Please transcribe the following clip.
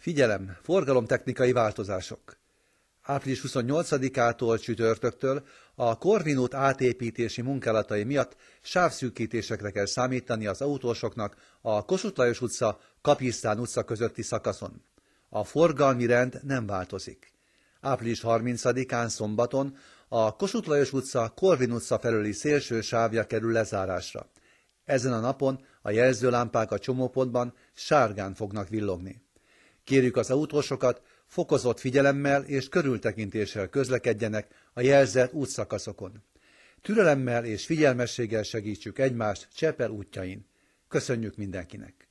Figyelem, forgalomtechnikai változások. Április 28-ától csütörtöktől a Korvinót átépítési munkálatai miatt sávszűkítésekre kell számítani az autósoknak a Kossuth Lajos utca, Kapisztán utca közötti szakaszon. A forgalmi rend nem változik. Április 30-án szombaton a Kossuth Lajos utca, Korvin utca felőli szélső sávja kerül lezárásra. Ezen a napon a jelzőlámpák a csomópontban sárgán fognak villogni. Kérjük az autósokat, fokozott figyelemmel és körültekintéssel közlekedjenek a jelzett útszakaszokon. Türelemmel és figyelmességgel segítsük egymást Csepel útjain. Köszönjük mindenkinek!